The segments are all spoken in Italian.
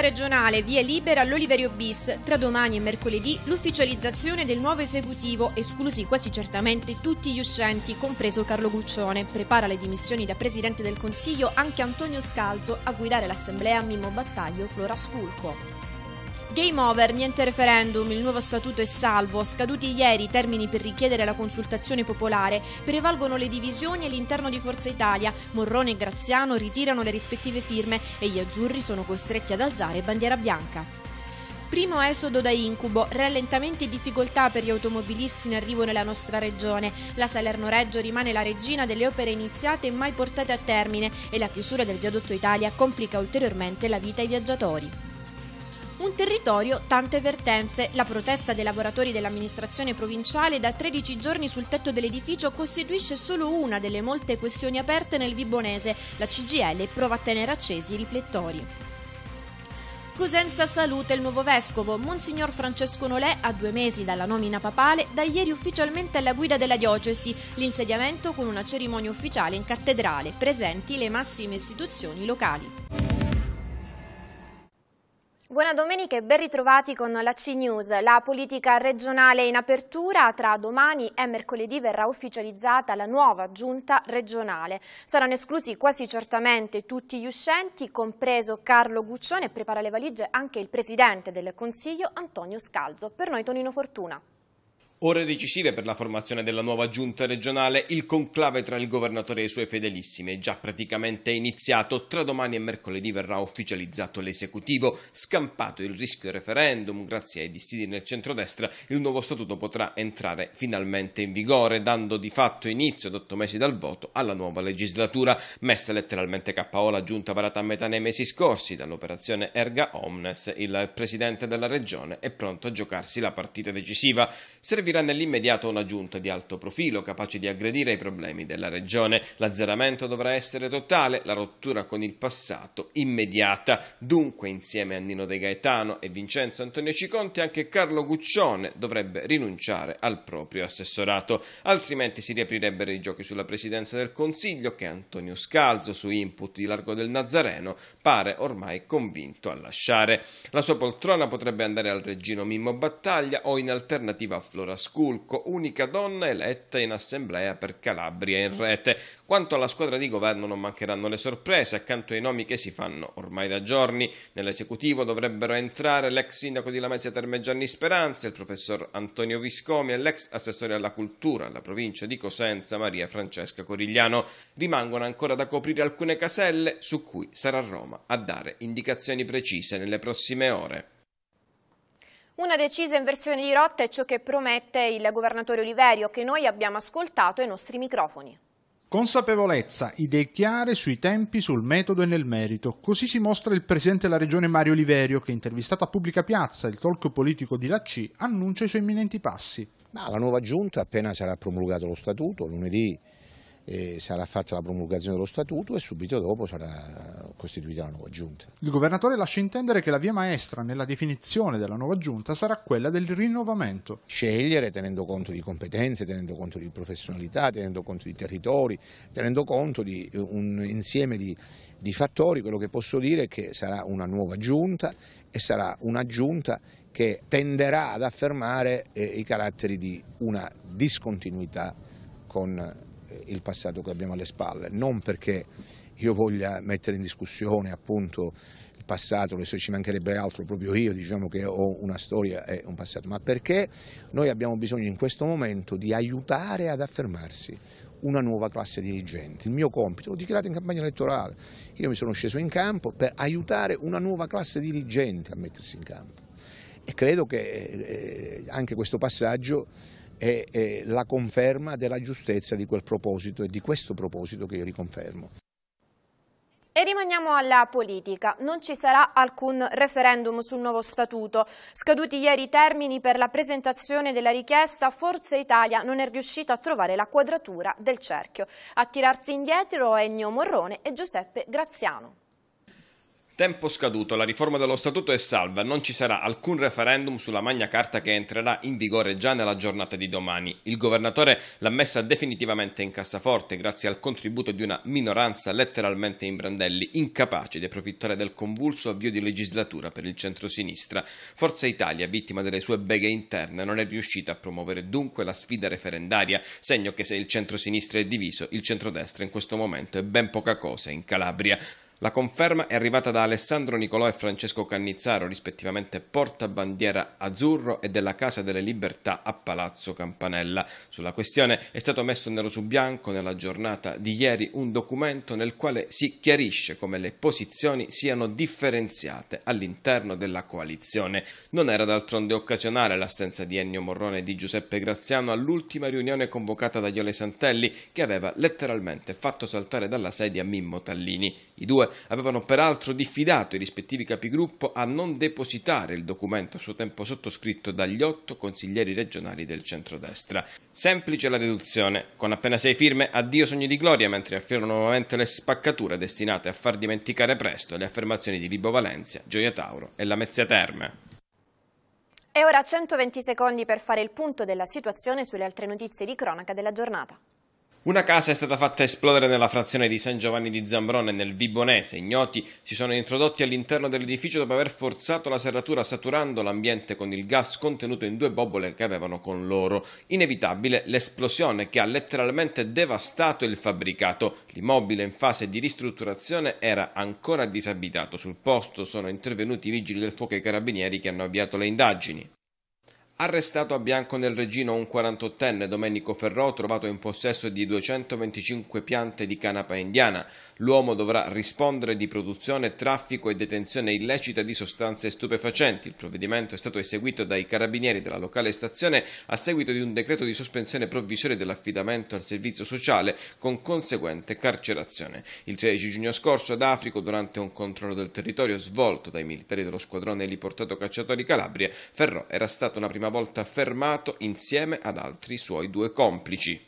Giunta regionale via libera all'Oliverio bis. Tra domani e mercoledì l'ufficializzazione del nuovo esecutivo, esclusi quasi certamente tutti gli uscenti, compreso Carlo Guccione. Prepara le dimissioni da presidente del Consiglio anche Antonio Scalzo, a guidare l'assemblea Mimmo Battaglio Flora Sculco. Game over, niente referendum, il nuovo statuto è salvo, scaduti ieri i termini per richiedere la consultazione popolare, prevalgono le divisioni all'interno di Forza Italia, Morrone e Graziano ritirano le rispettive firme e gli azzurri sono costretti ad alzare bandiera bianca. Primo esodo da incubo, rallentamenti e difficoltà per gli automobilisti in arrivo nella nostra regione. La Salerno Reggio rimane la regina delle opere iniziate e mai portate a termine e la chiusura del viadotto Italia complica ulteriormente la vita ai viaggiatori. Un territorio, tante vertenze. La protesta dei lavoratori dell'amministrazione provinciale da 13 giorni sul tetto dell'edificio costituisce solo una delle molte questioni aperte nel Vibonese. La CGL prova a tenere accesi i riflettori. Cosenza Salute, il nuovo vescovo, Monsignor Francesco Nolè, a due mesi dalla nomina papale, da ieri ufficialmente alla guida della diocesi, l'insediamento con una cerimonia ufficiale in cattedrale, presenti le massime istituzioni locali. Buona domenica e ben ritrovati con la CNews. La politica regionale in apertura tra domani e mercoledì verrà ufficializzata la nuova giunta regionale. Saranno esclusi quasi certamente tutti gli uscenti, compreso Carlo Guccione e prepara le valigie anche il presidente del Consiglio Antonio Scalzo. Per noi Tonino Fortuna. Ore decisive per la formazione della nuova giunta regionale, il conclave tra il governatore e i suoi fedelissimi è già praticamente iniziato. Tra domani e mercoledì verrà ufficializzato l'esecutivo, scampato il rischio referendum, grazie ai dissidi nel centrodestra, il nuovo statuto potrà entrare finalmente in vigore, dando di fatto inizio ad otto mesi dal voto alla nuova legislatura, messa letteralmente KO la giunta varata a metà nei mesi scorsi dall'operazione Erga Omnes. Il presidente della regione è pronto a giocarsi la partita decisiva. Servi servirà nell'immediato una giunta di alto profilo capace di aggredire i problemi della regione. L'azzeramento dovrà essere totale, la rottura con il passato immediata. Dunque, insieme a Nino De Gaetano e Vincenzo Antonio Ciconti, anche Carlo Guccione dovrebbe rinunciare al proprio assessorato, altrimenti si riaprirebbero i giochi sulla presidenza del Consiglio che Antonio Scalzo, su input di Largo del Nazareno, pare ormai convinto a lasciare. La sua poltrona potrebbe andare al regino Mimmo Battaglia o in alternativa a Flora Sculco, unica donna eletta in assemblea per Calabria in rete. Quanto alla squadra di governo non mancheranno le sorprese, accanto ai nomi che si fanno ormai da giorni. Nell'esecutivo dovrebbero entrare l'ex sindaco di Lamezia Terme Gianni Speranza, il professor Antonio Viscomi e l'ex assessore alla cultura alla provincia di Cosenza Maria Francesca Corigliano. Rimangono ancora da coprire alcune caselle su cui sarà Roma a dare indicazioni precise nelle prossime ore. Una decisa inversione di rotta è ciò che promette il governatore Oliverio, che noi abbiamo ascoltato ai nostri microfoni. Consapevolezza, idee chiare sui tempi, sul metodo e nel merito. Così si mostra il presidente della regione Mario Oliverio che, intervistato a Pubblica Piazza, il talk politico di Lacci, annuncia i suoi imminenti passi. Ma la nuova giunta appena sarà promulgato lo statuto, lunedì sarà fatta la promulgazione dello statuto e subito dopo sarà costituita la nuova giunta. Il governatore lascia intendere che la via maestra nella definizione della nuova giunta sarà quella del rinnovamento. Scegliere tenendo conto di competenze, tenendo conto di professionalità, tenendo conto di territori, tenendo conto di eh, un insieme di, di fattori, quello che posso dire è che sarà una nuova giunta e sarà una giunta che tenderà ad affermare eh, i caratteri di una discontinuità con il passato che abbiamo alle spalle, non perché io voglia mettere in discussione appunto il passato, se ci mancherebbe altro proprio io diciamo che ho una storia e un passato, ma perché noi abbiamo bisogno in questo momento di aiutare ad affermarsi una nuova classe dirigente. Il mio compito l'ho dichiarato in campagna elettorale, io mi sono sceso in campo per aiutare una nuova classe dirigente a mettersi in campo e credo che eh, eh, anche questo passaggio è, è la conferma della giustezza di quel proposito e di questo proposito che io riconfermo. E rimaniamo alla politica. Non ci sarà alcun referendum sul nuovo statuto. Scaduti ieri i termini per la presentazione della richiesta, Forza Italia non è riuscita a trovare la quadratura del cerchio. A tirarsi indietro Ennio Morrone e Giuseppe Graziano. Tempo scaduto, la riforma dello statuto è salva, non ci sarà alcun referendum sulla Magna Carta che entrerà in vigore già nella giornata di domani. Il governatore l'ha messa definitivamente in cassaforte grazie al contributo di una minoranza letteralmente in brandelli, incapace di approfittare del convulso avvio di legislatura per il centro-sinistra. Forza Italia, vittima delle sue beghe interne, non è riuscita a promuovere dunque la sfida referendaria, segno che se il centro-sinistra è diviso, il centrodestra in questo momento è ben poca cosa in Calabria. La conferma è arrivata da Alessandro Nicolò e Francesco Cannizzaro, rispettivamente portabandiera azzurro e della Casa delle Libertà a Palazzo Campanella. Sulla questione è stato messo nero su bianco nella giornata di ieri un documento nel quale si chiarisce come le posizioni siano differenziate all'interno della coalizione. Non era d'altronde occasionale l'assenza di Ennio Morrone e di Giuseppe Graziano all'ultima riunione convocata da Iole Santelli, che aveva letteralmente fatto saltare dalla sedia Mimmo Tallini. I due avevano peraltro diffidato i rispettivi capigruppo a non depositare il documento a suo tempo sottoscritto dagli otto consiglieri regionali del centrodestra. Semplice la deduzione, con appena sei firme addio sogni di gloria mentre affiorano nuovamente le spaccature destinate a far dimenticare presto le affermazioni di Vibo Valencia, Gioia Tauro e la Mezzia Terme. E ora 120 secondi per fare il punto della situazione sulle altre notizie di cronaca della giornata. Una casa è stata fatta esplodere nella frazione di San Giovanni di Zambrone nel Vibonese. Ignoti si sono introdotti all'interno dell'edificio dopo aver forzato la serratura saturando l'ambiente con il gas contenuto in due bobole che avevano con loro. Inevitabile l'esplosione che ha letteralmente devastato il fabbricato. L'immobile in fase di ristrutturazione era ancora disabitato. Sul posto sono intervenuti i vigili del fuoco e i carabinieri che hanno avviato le indagini. Arrestato a Bianco nel Regino un 48enne Domenico Ferrò trovato in possesso di 225 piante di canapa indiana, L'uomo dovrà rispondere di produzione, traffico e detenzione illecita di sostanze stupefacenti. Il provvedimento è stato eseguito dai carabinieri della locale stazione a seguito di un decreto di sospensione provvisoria dell'affidamento al servizio sociale con conseguente carcerazione. Il 16 giugno scorso ad Africo, durante un controllo del territorio svolto dai militari dello squadrone riportato cacciatori Calabria, Ferrò era stato una prima volta fermato insieme ad altri suoi due complici.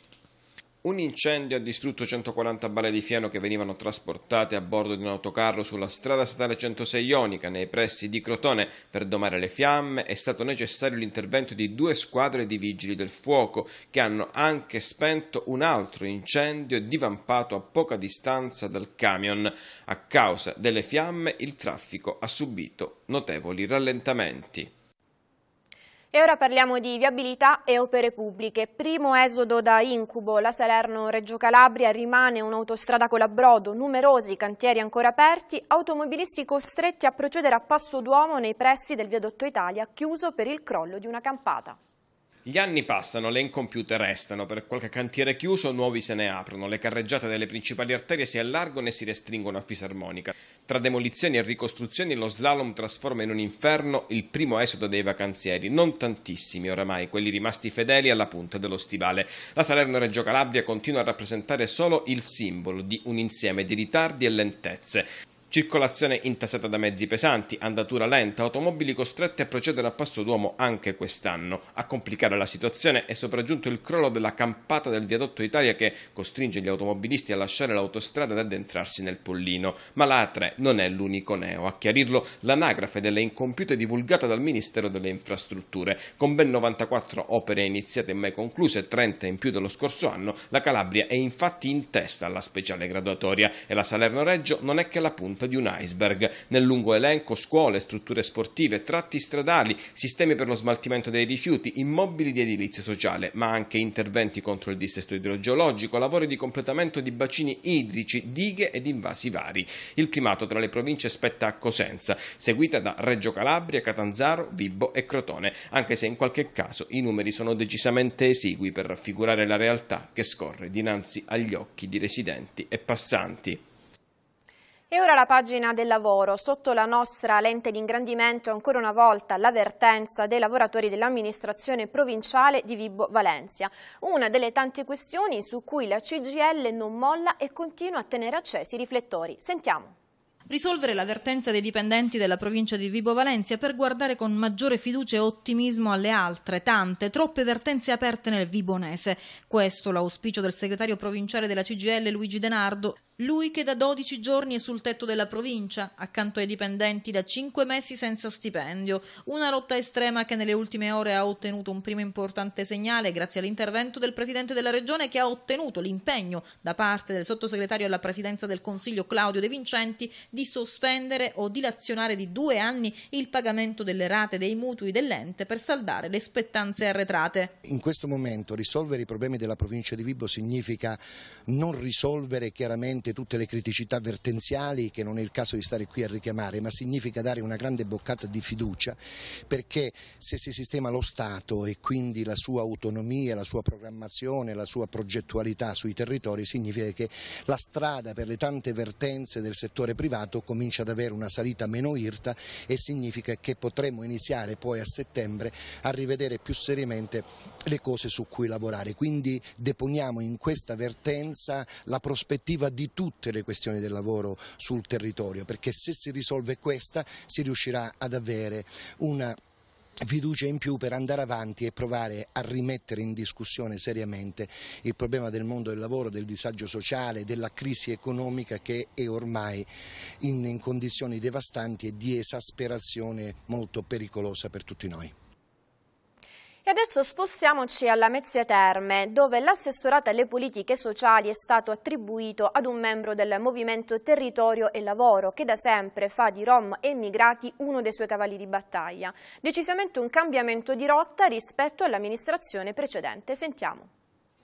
Un incendio ha distrutto 140 balle di fieno che venivano trasportate a bordo di un autocarro sulla strada statale 106 Ionica, nei pressi di Crotone. Per domare le fiamme è stato necessario l'intervento di due squadre di vigili del fuoco, che hanno anche spento un altro incendio divampato a poca distanza dal camion. A causa delle fiamme il traffico ha subito notevoli rallentamenti. E ora parliamo di viabilità e opere pubbliche. Primo esodo da incubo, la Salerno-Reggio Calabria rimane un'autostrada con l'abrodo, numerosi cantieri ancora aperti, automobilisti costretti a procedere a passo d'uomo nei pressi del viadotto Italia, chiuso per il crollo di una campata. Gli anni passano, le incompiute restano, per qualche cantiere chiuso nuovi se ne aprono, le carreggiate delle principali arterie si allargano e si restringono a fisarmonica. Tra demolizioni e ricostruzioni lo slalom trasforma in un inferno il primo esodo dei vacanzieri, non tantissimi oramai, quelli rimasti fedeli alla punta dello stivale. La Salerno-Reggio Calabria continua a rappresentare solo il simbolo di un insieme di ritardi e lentezze. Circolazione intasata da mezzi pesanti, andatura lenta, automobili costrette a procedere a passo d'uomo anche quest'anno. A complicare la situazione è sopraggiunto il crollo della campata del viadotto Italia che costringe gli automobilisti a lasciare l'autostrada ed addentrarsi nel pollino. Ma la A3 non è l'unico neo. A chiarirlo l'anagrafe delle incompiute divulgata dal Ministero delle Infrastrutture. Con ben 94 opere iniziate e mai concluse, 30 in più dello scorso anno, la Calabria è infatti in testa alla speciale graduatoria e la Salerno-Reggio non è che la punta punta di un iceberg. Nel lungo elenco scuole, strutture sportive, tratti stradali, sistemi per lo smaltimento dei rifiuti, immobili di edilizia sociale, ma anche interventi contro il dissesto idrogeologico, lavori di completamento di bacini idrici, dighe ed invasi vari. Il primato tra le province spetta a Cosenza, seguita da Reggio Calabria, Catanzaro, Vibbo e Crotone, anche se in qualche caso i numeri sono decisamente esigui per raffigurare la realtà che scorre dinanzi agli occhi di residenti e passanti. E ora la pagina del lavoro. Sotto la nostra lente di ingrandimento ancora una volta l'avvertenza dei lavoratori dell'amministrazione provinciale di Vibo Valencia. Una delle tante questioni su cui la CGL non molla e continua a tenere accesi i riflettori. Sentiamo. Risolvere l'avvertenza dei dipendenti della provincia di Vibo Valencia per guardare con maggiore fiducia e ottimismo alle altre, tante, troppe vertenze aperte nel vibonese. Questo l'auspicio del segretario provinciale della CGL Luigi Denardo, lui che da 12 giorni è sul tetto della provincia, accanto ai dipendenti da 5 mesi senza stipendio, una lotta estrema che nelle ultime ore ha ottenuto un primo importante segnale grazie all'intervento del Presidente della Regione che ha ottenuto l'impegno da parte del sottosegretario alla Presidenza del Consiglio Claudio De Vincenti di sospendere o dilazionare di due anni il pagamento delle rate dei mutui dell'ente per saldare le spettanze arretrate. In questo momento risolvere i problemi della provincia di Vibo significa non risolvere chiaramente sicuramente tutte le criticità vertenziali che non è il caso di stare qui a richiamare, ma significa dare una grande boccata di fiducia perché se si sistema lo Stato e quindi la sua autonomia, la sua programmazione, la sua progettualità sui territori, significa che la strada per le tante vertenze del settore privato comincia ad avere una salita meno irta e significa che potremo iniziare poi a settembre a rivedere più seriamente le cose su cui lavorare. Quindi deponiamo in questa vertenza la prospettiva di tutte le questioni del lavoro sul territorio, perché se si risolve questa si riuscirà ad avere una fiducia in più per andare avanti e provare a rimettere in discussione seriamente il problema del mondo del lavoro, del disagio sociale, della crisi economica che è ormai in, in condizioni devastanti e di esasperazione molto pericolosa per tutti noi adesso spostiamoci alla Mezzia Terme, dove l'assessorato alle politiche sociali è stato attribuito ad un membro del Movimento Territorio e Lavoro, che da sempre fa di rom e Migrati uno dei suoi cavalli di battaglia. Decisamente un cambiamento di rotta rispetto all'amministrazione precedente. Sentiamo.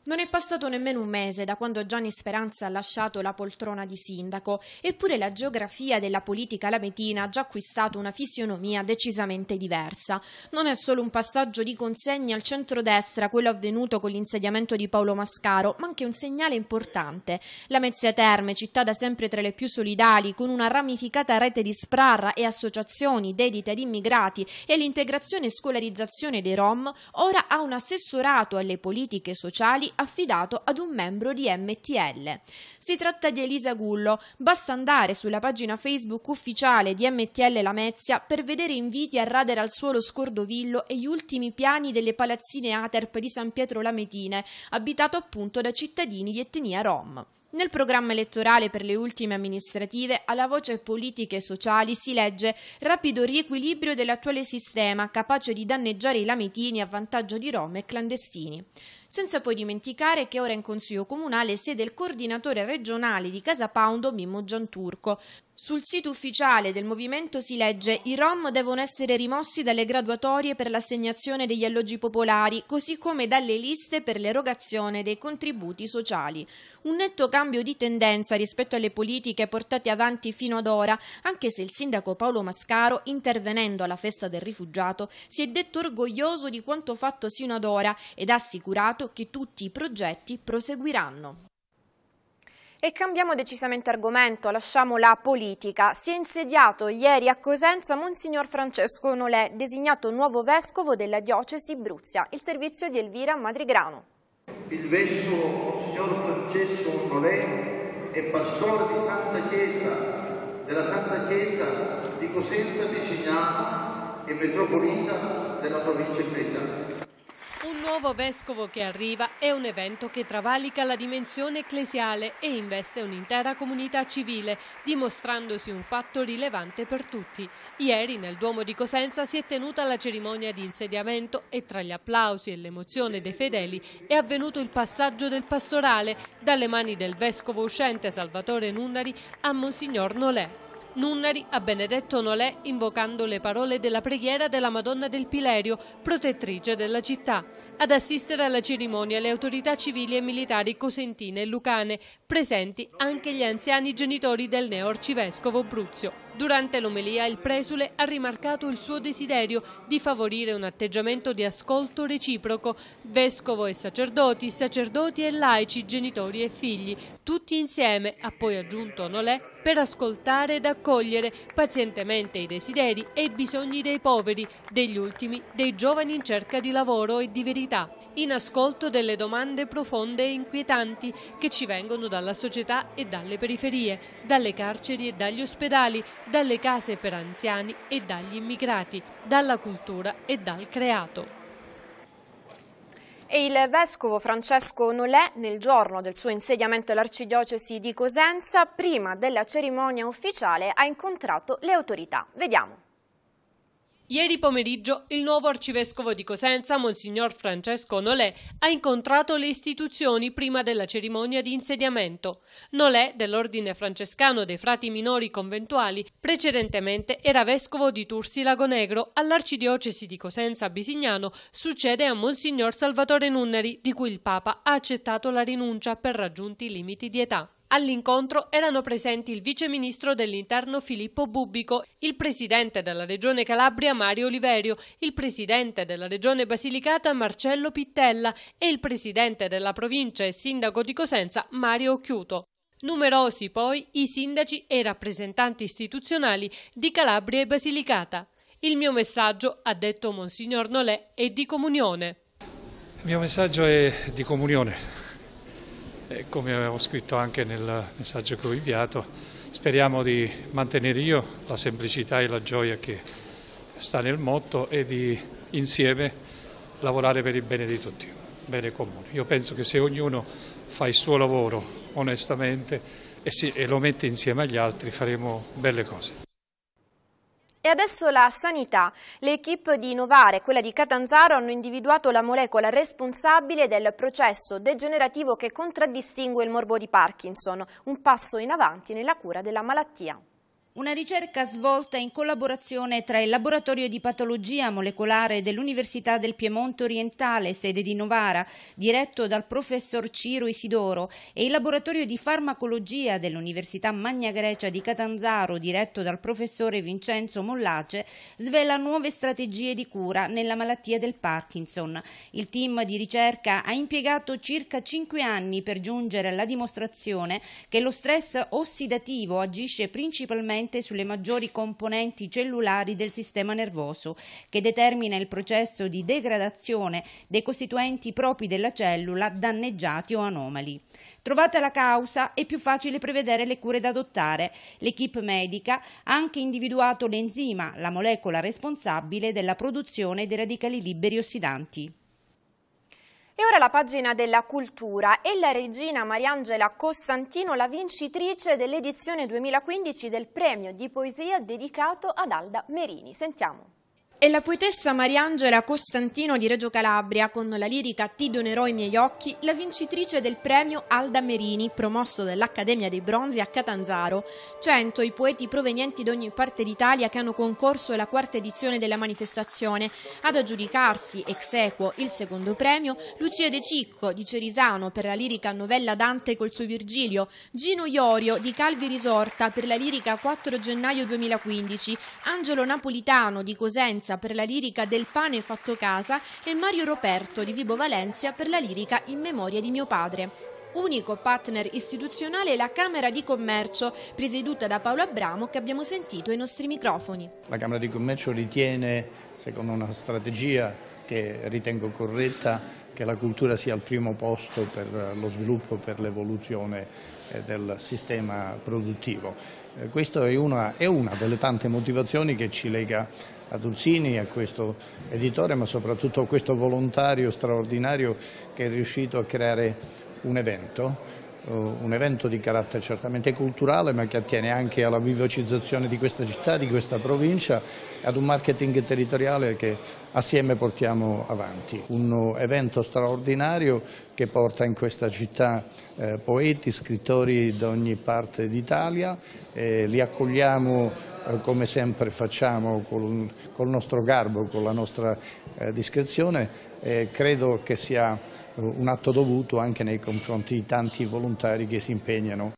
Non è passato nemmeno un mese da quando Gianni Speranza ha lasciato la poltrona di sindaco, eppure la geografia della politica lametina ha già acquistato una fisionomia decisamente diversa. Non è solo un passaggio di consegne al centrodestra quello avvenuto con l'insediamento di Paolo Mascaro, ma anche un segnale importante. La Mezzia Terme, città da sempre tra le più solidali, con una ramificata rete di sprarra e associazioni dedite ad immigrati e all'integrazione e scolarizzazione dei Rom, ora ha un assessorato alle politiche sociali affidato ad un membro di MTL. Si tratta di Elisa Gullo, basta andare sulla pagina Facebook ufficiale di MTL Lamezia per vedere inviti a radere al suolo Scordovillo e gli ultimi piani delle palazzine Aterp di San Pietro Lametine, abitato appunto da cittadini di etnia rom. Nel programma elettorale per le ultime amministrative, alla voce politiche e sociali si legge rapido riequilibrio dell'attuale sistema capace di danneggiare i lametini a vantaggio di Roma e clandestini. Senza poi dimenticare che ora in Consiglio Comunale siede il coordinatore regionale di Casa Paundo Mimmo Gianturco, sul sito ufficiale del movimento si legge i rom devono essere rimossi dalle graduatorie per l'assegnazione degli alloggi popolari, così come dalle liste per l'erogazione dei contributi sociali. Un netto cambio di tendenza rispetto alle politiche portate avanti fino ad ora, anche se il sindaco Paolo Mascaro, intervenendo alla festa del rifugiato, si è detto orgoglioso di quanto fatto sino ad ora ed ha assicurato che tutti i progetti proseguiranno. E cambiamo decisamente argomento, lasciamo la politica. Si è insediato ieri a Cosenza Monsignor Francesco Nolè, designato nuovo vescovo della diocesi Bruzia, il servizio di Elvira Madrigrano. Il vescovo Monsignor Francesco Nolè è pastore di Santa Chiesa, della Santa Chiesa di Cosenza Vicignano e metropolita della provincia ecclesiastica nuovo vescovo che arriva è un evento che travalica la dimensione ecclesiale e investe un'intera comunità civile, dimostrandosi un fatto rilevante per tutti. Ieri nel Duomo di Cosenza si è tenuta la cerimonia di insediamento e tra gli applausi e l'emozione dei fedeli è avvenuto il passaggio del pastorale dalle mani del vescovo uscente Salvatore Nunnari a Monsignor Nolè. Nunnari a Benedetto Nolè invocando le parole della preghiera della Madonna del Pilerio, protettrice della città. Ad assistere alla cerimonia le autorità civili e militari cosentine e lucane, presenti anche gli anziani genitori del neo arcivescovo Bruzio. Durante l'omelia il presule ha rimarcato il suo desiderio di favorire un atteggiamento di ascolto reciproco, vescovo e sacerdoti, sacerdoti e laici, genitori e figli, tutti insieme, ha poi aggiunto Nolè, per ascoltare ed accogliere pazientemente i desideri e i bisogni dei poveri, degli ultimi, dei giovani in cerca di lavoro e di verità, in ascolto delle domande profonde e inquietanti che ci vengono dalla società e dalle periferie, dalle carceri e dagli ospedali, dalle case per anziani e dagli immigrati, dalla cultura e dal creato. E il vescovo Francesco Nolè, nel giorno del suo insediamento all'arcidiocesi di Cosenza, prima della cerimonia ufficiale, ha incontrato le autorità. Vediamo. Ieri pomeriggio il nuovo arcivescovo di Cosenza, Monsignor Francesco Nolè, ha incontrato le istituzioni prima della cerimonia di insediamento. Nolè, dell'Ordine francescano dei frati minori conventuali, precedentemente era vescovo di Tursi Lagonegro, all'arcidiocesi di Cosenza Bisignano succede a Monsignor Salvatore Nunneri, di cui il Papa ha accettato la rinuncia per raggiunti limiti di età. All'incontro erano presenti il vice ministro dell'interno Filippo Bubbico, il presidente della regione Calabria Mario Oliverio, il presidente della regione Basilicata Marcello Pittella e il presidente della provincia e sindaco di Cosenza Mario Occhiuto. Numerosi poi i sindaci e i rappresentanti istituzionali di Calabria e Basilicata. Il mio messaggio, ha detto Monsignor Nolè, è di comunione. Il mio messaggio è di comunione come avevo scritto anche nel messaggio che ho inviato, speriamo di mantenere io la semplicità e la gioia che sta nel motto e di insieme lavorare per il bene di tutti, bene comune. Io penso che se ognuno fa il suo lavoro onestamente e lo mette insieme agli altri faremo belle cose. E adesso la sanità. Le equip di Novare e quella di Catanzaro hanno individuato la molecola responsabile del processo degenerativo che contraddistingue il morbo di Parkinson, un passo in avanti nella cura della malattia. Una ricerca svolta in collaborazione tra il Laboratorio di Patologia Molecolare dell'Università del Piemonte Orientale, sede di Novara, diretto dal professor Ciro Isidoro, e il Laboratorio di Farmacologia dell'Università Magna Grecia di Catanzaro, diretto dal professore Vincenzo Mollace, svela nuove strategie di cura nella malattia del Parkinson. Il team di ricerca ha impiegato circa 5 anni per giungere alla dimostrazione che lo stress ossidativo agisce principalmente direttamente sulle maggiori componenti cellulari del sistema nervoso, che determina il processo di degradazione dei costituenti propri della cellula danneggiati o anomali. Trovata la causa, è più facile prevedere le cure da adottare. L'equipe medica ha anche individuato l'enzima, la molecola responsabile della produzione dei radicali liberi ossidanti la pagina della cultura e la regina Mariangela Costantino, la vincitrice dell'edizione 2015 del premio di poesia dedicato ad Alda Merini. Sentiamo. E la poetessa Mariangela Costantino di Reggio Calabria, con la lirica Ti donerò i miei occhi, la vincitrice del premio Alda Merini, promosso dall'Accademia dei Bronzi a Catanzaro. Cento i poeti provenienti da ogni parte d'Italia che hanno concorso alla quarta edizione della manifestazione. Ad aggiudicarsi, ex equo, il secondo premio, Lucia De Cicco di Cerisano per la lirica Novella Dante col suo Virgilio, Gino Iorio di Calvi Risorta per la lirica 4 gennaio 2015, Angelo Napolitano di Cosenza Valenza per la lirica Del pane fatto casa e Mario Roberto di Vibo Valencia per la lirica In memoria di mio padre. Unico partner istituzionale è la Camera di Commercio, presieduta da Paolo Abramo, che abbiamo sentito ai nostri microfoni. La Camera di Commercio ritiene, secondo una strategia che ritengo corretta, che la cultura sia al primo posto per lo sviluppo, e per l'evoluzione eh, del sistema produttivo. Eh, Questa è è una delle tante motivazioni che ci lega a Dulcini, a questo editore, ma soprattutto a questo volontario straordinario che è riuscito a creare un evento eh, un evento di carattere certamente culturale ma che attiene anche alla vivocizzazione di questa città, di questa provincia ad un marketing territoriale che assieme portiamo avanti. Un evento straordinario che porta in questa città eh, poeti, scrittori da ogni parte d'Italia, eh, li accogliamo eh, come sempre facciamo col, col nostro garbo, con la nostra eh, discrezione, eh, credo che sia eh, un atto dovuto anche nei confronti di tanti volontari che si impegnano.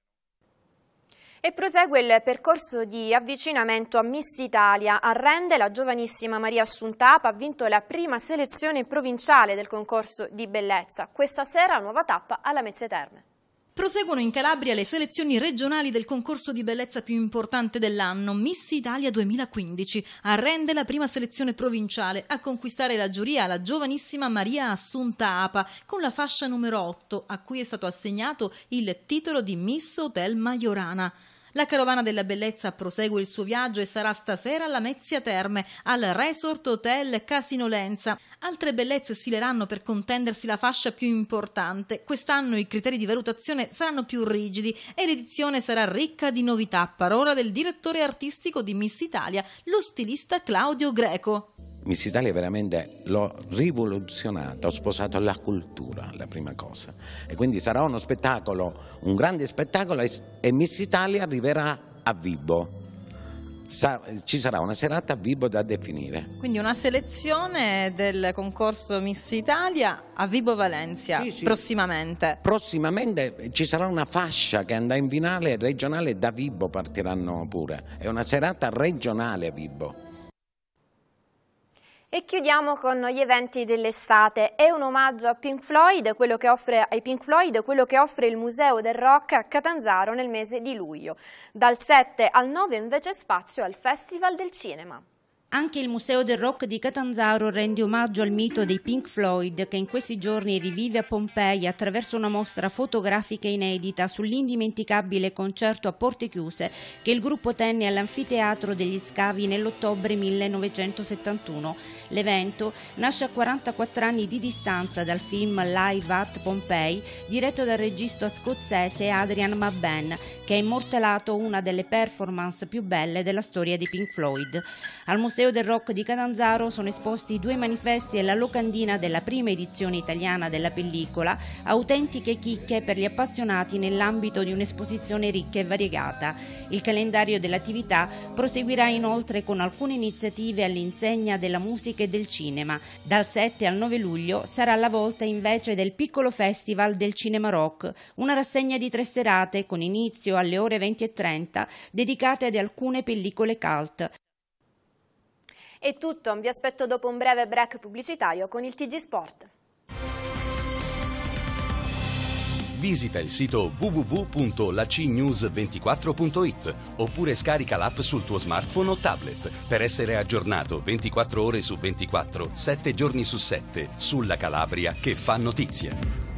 E prosegue il percorso di avvicinamento a Miss Italia. A Rende la giovanissima Maria Assuntapa ha vinto la prima selezione provinciale del concorso di bellezza. Questa sera nuova tappa alla Mezze Terme. Proseguono in Calabria le selezioni regionali del concorso di bellezza più importante dell'anno, Miss Italia 2015. Arrende la prima selezione provinciale a conquistare la giuria la giovanissima Maria Assunta Apa con la fascia numero 8, a cui è stato assegnato il titolo di Miss Hotel Majorana. La carovana della bellezza prosegue il suo viaggio e sarà stasera alla Mezzia Terme, al Resort Hotel Casinolenza. Altre bellezze sfileranno per contendersi la fascia più importante. Quest'anno i criteri di valutazione saranno più rigidi e l'edizione sarà ricca di novità. Parola del direttore artistico di Miss Italia, lo stilista Claudio Greco. Miss Italia veramente l'ho rivoluzionata, ho sposato la cultura, la prima cosa. E quindi sarà uno spettacolo, un grande spettacolo e Miss Italia arriverà a Vibo. Sa ci sarà una serata a Vibo da definire. Quindi una selezione del concorso Miss Italia a Vibo Valencia sì, sì. prossimamente. Prossimamente ci sarà una fascia che andrà in finale regionale da Vibo partiranno pure. È una serata regionale a Vibo. E chiudiamo con gli eventi dell'estate. È un omaggio a Pink Floyd, quello che offre, ai Pink Floyd, quello che offre il Museo del Rock a Catanzaro nel mese di luglio. Dal 7 al 9 invece spazio al Festival del Cinema. Anche il Museo del Rock di Catanzaro rende omaggio al mito dei Pink Floyd che in questi giorni rivive a Pompei attraverso una mostra fotografica inedita sull'indimenticabile concerto a porte chiuse che il gruppo tenne all'anfiteatro degli scavi nell'ottobre 1971. L'evento nasce a 44 anni di distanza dal film Live at Pompei diretto dal regista scozzese Adrian Mabben che ha immortalato una delle performance più belle della storia di Pink Floyd. Al museo Museo del Rock di Catanzaro sono esposti due manifesti e la locandina della prima edizione italiana della pellicola, autentiche chicche per gli appassionati nell'ambito di un'esposizione ricca e variegata. Il calendario dell'attività proseguirà inoltre con alcune iniziative all'insegna della musica e del cinema. Dal 7 al 9 luglio sarà la volta invece del piccolo festival del cinema rock, una rassegna di tre serate con inizio alle ore 20.30 dedicate ad alcune pellicole cult. È tutto, vi aspetto dopo un breve break pubblicitario con il TG Sport. Visita il sito www.lacnews24.it oppure scarica l'app sul tuo smartphone o tablet per essere aggiornato 24 ore su 24, 7 giorni su 7 sulla Calabria che fa notizia.